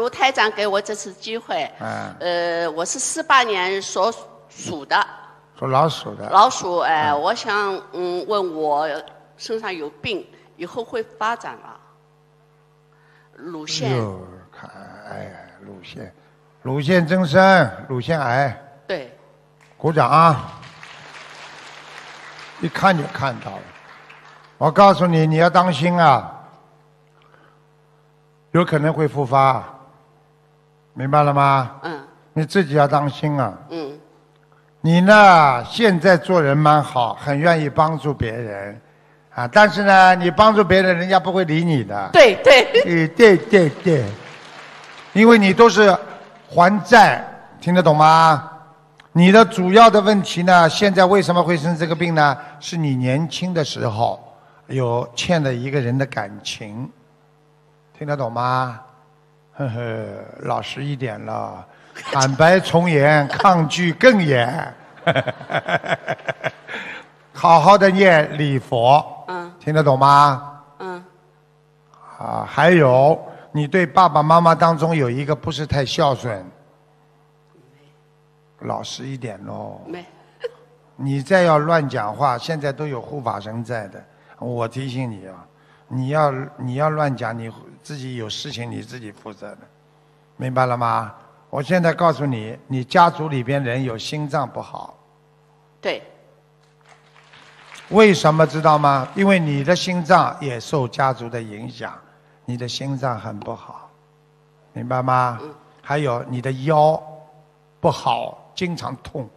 卢台长给我这次机会，呃，我是四八年所属的，属老鼠的。老鼠，哎，我想，嗯，问我身上有病，以后会发展吗？乳腺，看，哎，乳腺，乳腺增生，乳腺癌。对，鼓掌，啊！一看就看到了，我告诉你，你要当心啊，有可能会复发。明白了吗？嗯。你自己要当心啊。嗯。你呢？现在做人蛮好，很愿意帮助别人，啊！但是呢，你帮助别人，人家不会理你的。对对。对对对对，因为你都是还债，听得懂吗？你的主要的问题呢？现在为什么会生这个病呢？是你年轻的时候有欠了一个人的感情，听得懂吗？呵呵，老实一点了，坦白从严，抗拒更严。好好的念礼佛，听得懂吗？嗯。啊，还有，你对爸爸妈妈当中有一个不是太孝顺，老实一点喽。没。你再要乱讲话，现在都有护法神在的，我提醒你啊，你要你要乱讲，你。自己有事情你自己负责的，明白了吗？我现在告诉你，你家族里边人有心脏不好，对，为什么知道吗？因为你的心脏也受家族的影响，你的心脏很不好，明白吗？还有你的腰不好，经常痛。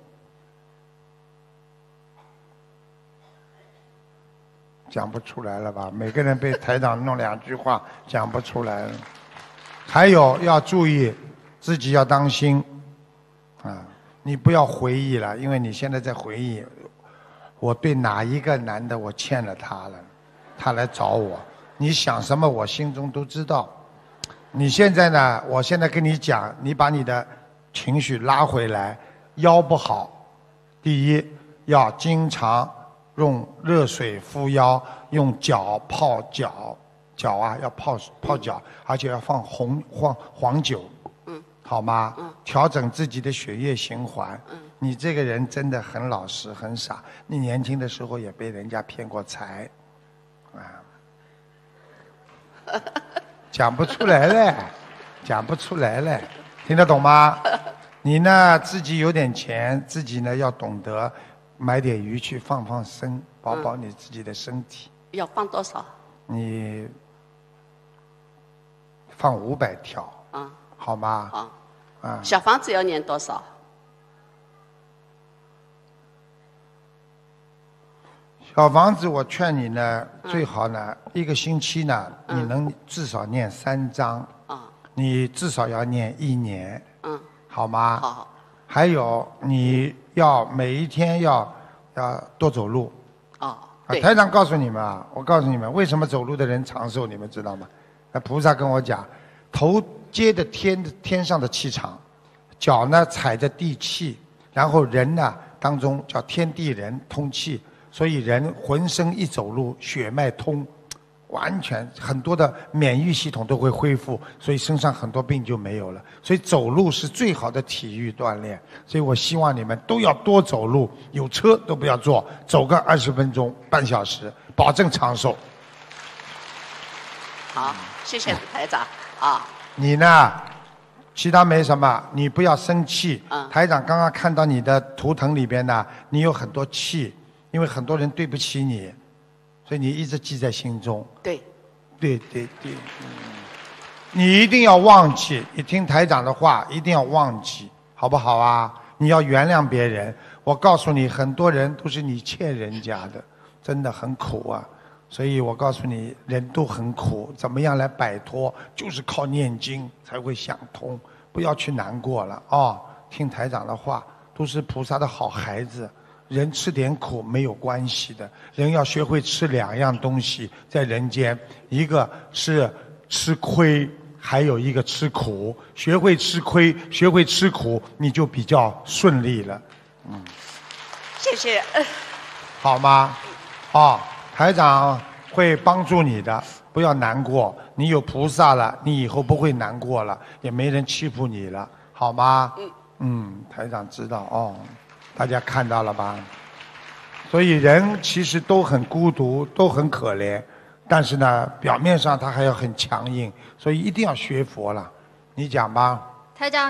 讲不出来了吧？每个人被台长弄两句话，讲不出来了。还有要注意，自己要当心啊！你不要回忆了，因为你现在在回忆，我对哪一个男的我欠了他了，他来找我。你想什么，我心中都知道。你现在呢？我现在跟你讲，你把你的情绪拉回来。腰不好，第一要经常。用热水敷腰，用脚泡脚，脚啊要泡泡脚，而且要放红黄黄酒，嗯，好吗？嗯，调整自己的血液循环。嗯，你这个人真的很老实，很傻，你年轻的时候也被人家骗过财，啊，讲不出来了，讲不出来了，听得懂吗？你呢，自己有点钱，自己呢要懂得。买点鱼去放放生，保保你自己的身体。要放多少？你放五百条，好吗？好，啊。小房子要念多少？小房子，我劝你呢，最好呢，一个星期呢，你能至少念三章。啊。你至少要念一年。嗯。好吗？好。还有你。要每一天要要多走路，啊，台长告诉你们啊，我告诉你们为什么走路的人长寿，你们知道吗？那菩萨跟我讲，头接的天天上的气场，脚呢踩着地气，然后人呢当中叫天地人通气，所以人浑身一走路，血脉通。完全很多的免疫系统都会恢复，所以身上很多病就没有了。所以走路是最好的体育锻炼。所以我希望你们都要多走路，有车都不要坐，走个二十分钟、半小时，保证长寿。好，谢谢台长啊。你呢？其他没什么，你不要生气。嗯。台长刚刚看到你的图腾里边呢，你有很多气，因为很多人对不起你。你一直记在心中，对，对对对，你一定要忘记，你听台长的话，一定要忘记，好不好啊？你要原谅别人，我告诉你，很多人都是你欠人家的，真的很苦啊。所以我告诉你，人都很苦，怎么样来摆脱？就是靠念经才会想通，不要去难过了啊！听台长的话，都是菩萨的好孩子。人吃点苦没有关系的。人要学会吃两样东西，在人间，一个是吃亏，还有一个吃苦。学会吃亏，学会吃苦，你就比较顺利了。嗯，谢谢。好吗？哦，台长会帮助你的，不要难过。你有菩萨了，你以后不会难过了，也没人欺负你了，好吗？嗯嗯，台长知道哦。大家看到了吧？所以人其实都很孤独，都很可怜，但是呢，表面上他还要很强硬，所以一定要学佛了。你讲吧。